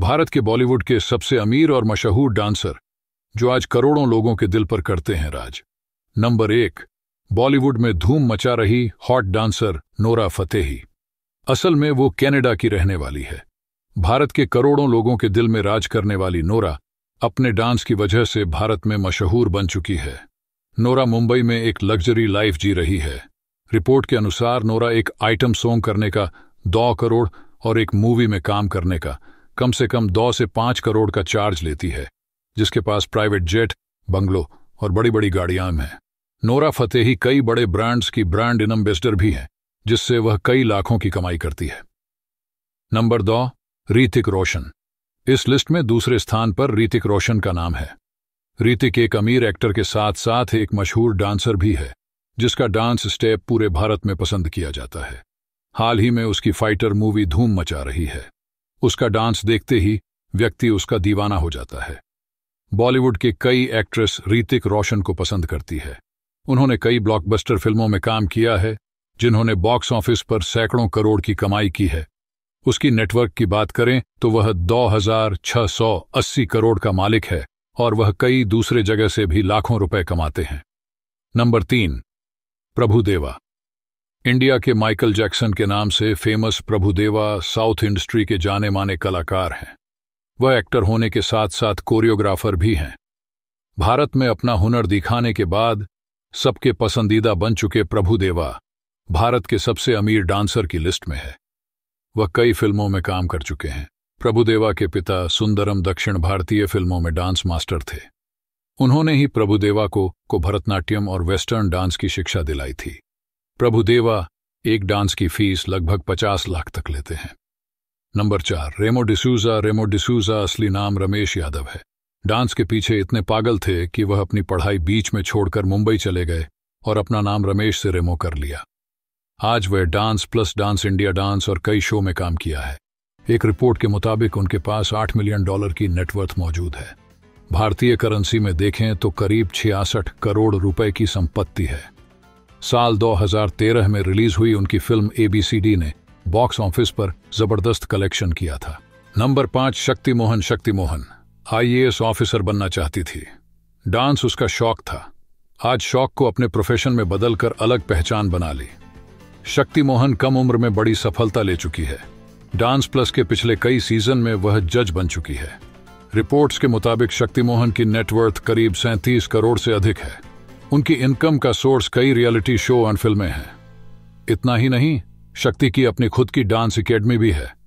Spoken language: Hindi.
भारत के बॉलीवुड के सबसे अमीर और मशहूर डांसर जो आज करोड़ों लोगों के दिल पर करते हैं राज नंबर एक बॉलीवुड में धूम मचा रही हॉट डांसर नोरा फतेही असल में वो कनाडा की रहने वाली है भारत के करोड़ों लोगों के दिल में राज करने वाली नोरा अपने डांस की वजह से भारत में मशहूर बन चुकी है नोरा मुंबई में एक लग्जरी लाइफ जी रही है रिपोर्ट के अनुसार नोरा एक आइटम सॉन्ग करने का दो करोड़ और एक मूवी में काम करने का कम से कम दो से पांच करोड़ का चार्ज लेती है जिसके पास प्राइवेट जेट बंगलो और बड़ी बड़ी गाड़ियां हैं नोरा फतेही कई बड़े ब्रांड्स की ब्रांड इन एम्बेसडर भी हैं जिससे वह कई लाखों की कमाई करती है नंबर दो रीतिक रोशन इस लिस्ट में दूसरे स्थान पर रीतिक रोशन का नाम है रीतिक एक अमीर एक्टर के साथ साथ एक मशहूर डांसर भी है जिसका डांस स्टेप पूरे भारत में पसंद किया जाता है हाल ही में उसकी फाइटर मूवी धूम मचा रही है उसका डांस देखते ही व्यक्ति उसका दीवाना हो जाता है बॉलीवुड के कई एक्ट्रेस रीतिक रोशन को पसंद करती है उन्होंने कई ब्लॉकबस्टर फिल्मों में काम किया है जिन्होंने बॉक्स ऑफिस पर सैकड़ों करोड़ की कमाई की है उसकी नेटवर्क की बात करें तो वह दो करोड़ का मालिक है और वह कई दूसरे जगह से भी लाखों रुपए कमाते हैं नंबर तीन प्रभुदेवा इंडिया के माइकल जैक्सन के नाम से फेमस प्रभुदेवा साउथ इंडस्ट्री के जाने माने कलाकार हैं वह एक्टर होने के साथ साथ कोरियोग्राफर भी हैं भारत में अपना हुनर दिखाने के बाद सबके पसंदीदा बन चुके प्रभुदेवा भारत के सबसे अमीर डांसर की लिस्ट में है वह कई फिल्मों में काम कर चुके हैं प्रभुदेवा के पिता सुंदरम दक्षिण भारतीय फिल्मों में डांस मास्टर थे उन्होंने ही प्रभुदेवा को को भरतनाट्यम और वेस्टर्न डांस की शिक्षा दिलाई थी प्रभुदेवा एक डांस की फीस लगभग पचास लाख तक लेते हैं नंबर चार रेमो डिसूजा रेमो डिसूजा असली नाम रमेश यादव है डांस के पीछे इतने पागल थे कि वह अपनी पढ़ाई बीच में छोड़कर मुंबई चले गए और अपना नाम रमेश से रेमो कर लिया आज वह dance plus dance India dance और कई शो में काम किया है एक रिपोर्ट के मुताबिक उनके पास आठ मिलियन डॉलर की नेटवर्थ मौजूद है भारतीय करेंसी में देखें तो करीब छियासठ करोड़ रुपए की संपत्ति है साल 2013 में रिलीज हुई उनकी फिल्म एबीसीडी ने बॉक्स ऑफिस पर जबरदस्त कलेक्शन किया था नंबर पांच शक्ति मोहन शक्ति मोहन आईएएस ऑफिसर बनना चाहती थी डांस उसका शौक था आज शौक को अपने प्रोफेशन में बदलकर अलग पहचान बना ली शक्ति मोहन कम उम्र में बड़ी सफलता ले चुकी है डांस प्लस के पिछले कई सीजन में वह जज बन चुकी है रिपोर्ट्स के मुताबिक शक्ति मोहन की नेटवर्थ करीब सैंतीस करोड़ से अधिक है उनकी इनकम का सोर्स कई रियलिटी शो और फिल्में हैं इतना ही नहीं शक्ति की अपनी खुद की डांस एकेडमी भी है